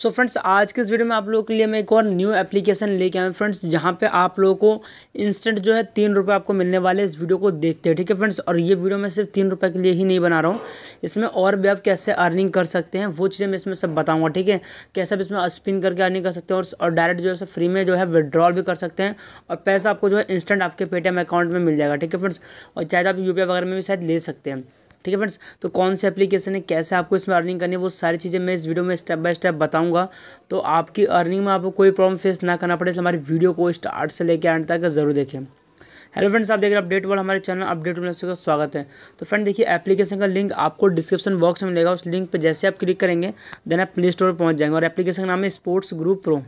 सो so friends आज के इस वीडियो में आप लोगों के लिए मैं एक और न्यू एप्लीकेशन लेके आया हूँ फ्रेंड्स जहाँ पे आप लोगों को इंस्टेंट जो है तीन रुपये आपको मिलने वाले इस वीडियो को देखते हैं ठीक है फ्रेंड्स और ये वीडियो मैं सिर्फ तीन रुपये के लिए ही नहीं बना रहा हूँ इसमें और भी आप कैसे अर्निंग कर सकते हैं वो चीज़ें मैं इसमें सब बताऊँगा ठीक है कैसे आप इसमें स्पिन करके अर्निंग कर सकते हैं और डायरेक्ट जो है फ्री में जो है विदड्रॉल भी कर सकते हैं और पैसा आपको जो है इंस्टेंट आपके पेटीएम अकाउंट में मिल जाएगा ठीक है फ्रेंड्स और चाहे तो आप यू वगैरह में भी शायद ले सकते हैं ठीक है फ्रेंड्स तो कौन से एप्लीकेशन है कैसे आपको इसमें अर्निंग करनी है वो सारी चीज़ें मैं इस वीडियो में स्टेप बाय स्टेप बताऊंगा तो आपकी अर्निंग में आपको कोई प्रॉब्लम फेस ना करना पड़े हमारी वीडियो को स्टार्ट से लेकर एंड तक जरूर देखें हेलो फ्रेंड्स आप देख रहे हैं अपडेट वर्ल्ड हमारे चैनल अपडेट वर्ल्ड का स्वागत है तो फ्रेंड देखिए एप्लीकेशन का लिंक आपको डिस्क्रिप्शन बॉक्स में मिलेगा उस लिंक पर जैसे आप क्लिक करेंगे देन आप प्ले स्टोर पर पहुँच जाएंगे और एप्लीकेशन का नाम है स्पोर्ट्स ग्रुप प्रो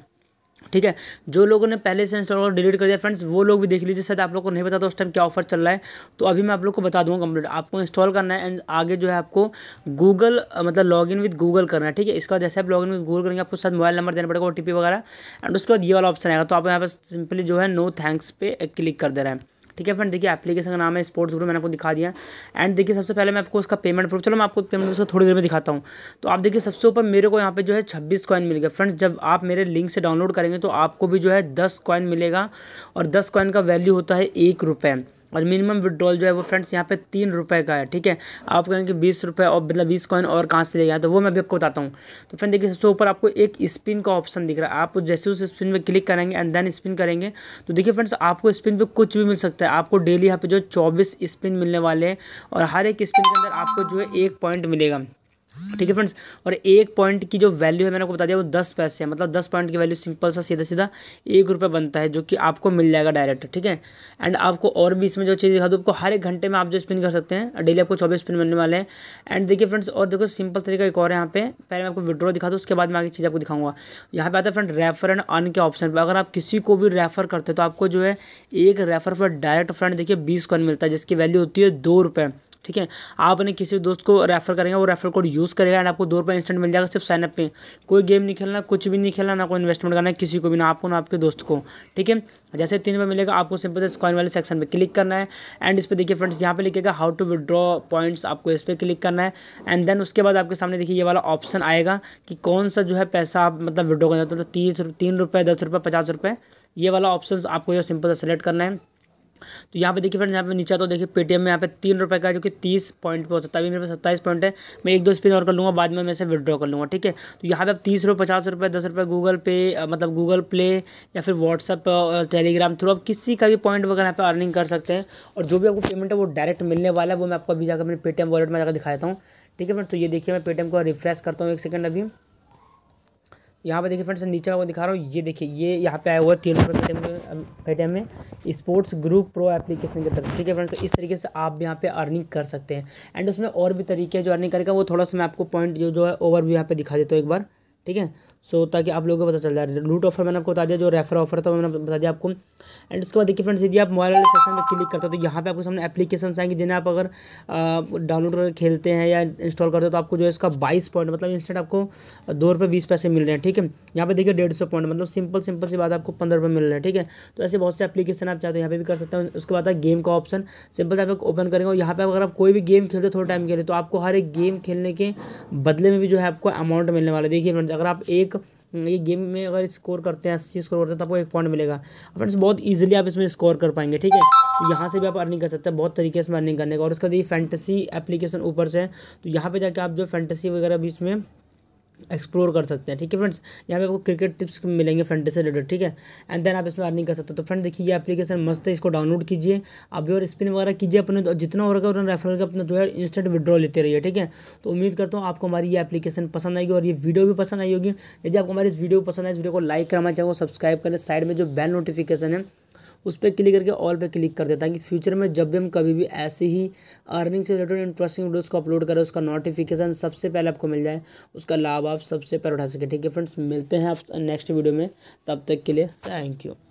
ठीक है जो लोगों ने पहले से इंस्टॉल और डिलीट कर दिया फ्रेंड्स वो लोग भी देख लीजिए शायद आप लोग को नहीं पता था उस टाइम क्या ऑफर चल रहा है तो अभी मैं आप लोग को बता दूंगा कंप्लीट आपको इंस्टॉल करना है एंड आगे जो है आपको गूगल मतलब लॉग इन विद गूगल करना है ठीक है इसके बाद जैसे आप लॉग इन विद गूगल करेंगे आपको शायद मोबाइल नंबर देना पड़ेगा ओ वगैरह एंड उसके बाद ये वाला ऑप्शन आएगा तो आप यहाँ पर सिंपली जो है नो थैंक्स पे क्लिक कर दे रहे हैं ठीक है फ्रेंड देखिए एप्लीकेशन का नाम है स्पोर्ट्स ग्रुप मैंने आपको दिखा दिया एंड देखिए सबसे पहले मैं आपको उसका पेमेंट प्रूफ चलो मैं आपको पेमेंट प्रूफ थोड़ी देर में दिखाता हूँ तो आप देखिए सबसे ऊपर मेरे को यहाँ पे जो है छब्बीस कॉइन मिल गया फ्रेंड्स जब आप मेरे लिंक से डाउनलोड करेंगे तो आपको भी जो है दस कॉइन मिलेगा और दस कॉइन का वैल्यू होता है एक रुपये और मिनिमम विड्रॉल जो है वो फ्रेंड्स यहाँ पे तीन रुपये का है ठीक है आप कहेंगे बीस रुपये और मतलब बीस कॉइन और कहाँ से ले गया तो वो मैं भी आपको बताता हूँ तो फ्रेंड देखिए सबसे ऊपर आपको एक स्पिन का ऑप्शन दिख रहा है आप जैसे उस स्पिन पर क्लिक करेंगे एंड देन स्पिन करेंगे तो देखिए फ्रेंड्स आपको स्पिन पर कुछ भी मिल सकता है आपको डेली यहाँ पे जो चौबीस स्पिन मिलने वाले हैं और हर एक स्पिन के अंदर आपको जो है एक पॉइंट मिलेगा ठीक है फ्रेंड्स और एक पॉइंट की जो वैल्यू है मैंने आपको बता दिया वो दस पैसे है मतलब दस पॉइंट की वैल्यू सिंपल सा सीधा सीधा एक रुपये बनता है जो कि आपको मिल जाएगा डायरेक्ट ठीक है एंड आपको और भी इसमें जो चीज़ दिखा दूँ आपको हर एक घंटे में आप जो स्पिन कर सकते हैं डेली आपको चौबीस स्पिन बनने वाले हैं एंड देखिए फ्रेंड्स और देखो सिंपल तरीका एक और यहाँ पे पहले मैं आपको विड्रॉ दिखा दूँ उसके बाद मैं आगे चीज़ आपको दिखाऊंगा यहाँ पे आता है फ्रेंड रेफर एंड अन के ऑप्शन पर अगर आप किसी को भी रेफर करते हो तो आपको जो है एक रेफर पर डायरेक्ट फ्रेंड देखिए बीस कॉइन मिलता है जिसकी वैल्यू होती है दो रुपये ठीक है आप अपने किसी दोस्त को रेफर करेंगे वो रेफर कोड यूज़ करेगा एंड आपको दो रुपये इंस्टेंट मिल जाएगा सिर्फ साइनअप पे कोई गेम नहीं खेलना कुछ भी नहीं खेलना ना कोई इन्वेस्टमेंट करना है किसी को भी ना आपको ना आपके दोस्त को ठीक है जैसे तीन रुपये मिलेगा आपको सिंपल से कॉइन वाले सेक्शन में क्लिक करना है एंड इस पर देखिए फ्रेंड्स यहाँ पर लिखेगा हाउ टू विड्रॉ पॉइंट्स आपको इस पर क्लिक करना है एंड देन उसके बाद आपके सामने देखिए ये वाला ऑप्शन आएगा कि कौन सा जो है पैसा आप मतलब विड्रॉ करना चाहते हो तो तीस तीन रुपये दस रुपये पचास रुपये ये वाला ऑप्शन आपको जो सिंपल से सेलेक्ट करना है तो यहाँ पे देखिए फ्रेंड यहाँ पे नीचे तो देखिए पेटीएम में यहाँ पे तीन रुपये का जो कि तीस पॉइंट पे होता है अभी मेरे पास सत्ताईस पॉइंट है मैं एक दो स्पिन और कर लूँगा बाद में मैं इसे विड्रॉ कर लूँगा ठीक है तो यहाँ पे आप तीस रुपये पचास रुपये दस रुपये गूगल पे मतलब गूगल प्ले या फिर व्हाट्सअप टेलीग्राम थ्रू आप किसी का भी पॉइंट वगैरह यहाँ पर अर्निंग कर सकते हैं और जो भी आपको पेमेंट है वो डायरेक्ट मिलने वाला है वो मैं आपको अभी जाकर मेरे पेटीएम वॉलेट में जाकर दिखाता हूँ ठीक है फ्रेंड तो ये देखिए मैं पेटीएम को रिफ्रेश करता हूँ एक सेकेंड अभी यहाँ पे देखिए फ्रेंड्स नीचे मैं आपको दिखा रहा हूँ ये देखिए ये यहाँ पे आया हुआ है तीन रुपये पेटीएम में स्पोर्ट्स ग्रुप प्रो एप्लीकेशन के तरफ ठीक है फ्रेंड्स तो इस तरीके से आप यहाँ पे अर्निंग कर सकते हैं एंड उसमें और भी तरीके जो अर्निंग करेगा वो थोड़ा सा मैं आपको पॉइंट जो जो है भी यहाँ पे दिखा देता हूँ एक बार ठीक है सो ताकि आप लोगों को पता चल जाए रूट ऑफर मैंने आपको बता दिया जो रेफर ऑफर था मैंने बता दिया आपको एंड उसके बाद देखिए फ्रेंड्स यदि आप मोबाइल वाले सेक्शन में क्लिक करते हो तो यहाँ पे आपको सामने एप्लीकेशन आएंगे जिन्हें आप अगर डाउनलोड करके खेलते हैं या इंस्टॉल करते हो तो आपको जो है इसका बाईस पॉइंट मतलब इंस्टेंट आपको दो रुपये बीस पैसे मिल रहे हैं ठीक है यहाँ पे देखिए डेढ़ सौ पॉइंट मतलब सिंपल सिंपल सी बात आपको पंद्रह रुपये मिल रहे हैं ठीक है तो ऐसे बहुत से एप्लीकेशन आप चाहते हो यहाँ पर भी कर सकते हैं उसके बाद गेम का ऑप्शन सिंपल से आप ओपन करेंगे और यहाँ पर अगर आप कोई भी गेम खेलते हो थोड़े टाइम के लिए तो आपको हर एक गेम खेलने के बदले में भी जो है आपको अमाउंट मिलने वाला है देखिए फ्रेंड्स अगर आप एक ये गेम में अगर स्कोर करते हैं अस्सी स्कोर करते हैं तो आपको एक पॉइंट मिलेगा फ्रेंड्स बहुत ईजिली आप इसमें स्कोर कर पाएंगे ठीक है यहाँ से भी आप अर्निंग कर सकते हैं बहुत तरीके से अर्निंग करने का और उसका दी फैंटेसी एप्लीकेशन ऊपर से है तो यहाँ पे जाके आप जो फैंटेसी वगैरह भी इसमें एक्सप्लोर कर सकते हैं ठीक है फ्रेंड्स यहाँ पे आपको क्रिकेट टिप्स मिलेंगे फ्रेंड से रिलेटेड ठीक है एंड देन आप इसमें अर्निंग कर सकते हो तो फ्रेंड देखिए ये एप्लीकेशन मस्त है इसको डाउनलोड कीजिए आप और स्पिन वगैरह कीजिए अपने तो जितना हो रहा है उतना रेफर करके अपना जो है इंस्टेंट विड्रॉ लेते रहिए ठीक है तो उम्मीद करता हूँ आपको हमारी ये एप्लीकेशन पसंद आएगी और ये वीडियो भी पसंद आई होगी यदि आपको हमारी इस वीडियो पसंद आए इस वीडियो को लाइक करना चाहो सब्सक्राइब करें साइड में जो बेल नोटिफिकेशन है उस पर क्लिक करके ऑल पे क्लिक कर है ताकि फ्यूचर में जब भी हम कभी भी ऐसे ही अर्निंग से रिलेटेड इंटरेस्टिंग वीडियोज़ को अपलोड करें उसका नोटिफिकेशन सबसे पहले आपको मिल जाए उसका लाभ आप सबसे पहले उठा सके ठीक है फ्रेंड्स मिलते हैं आप नेक्स्ट वीडियो में तब तक के लिए थैंक यू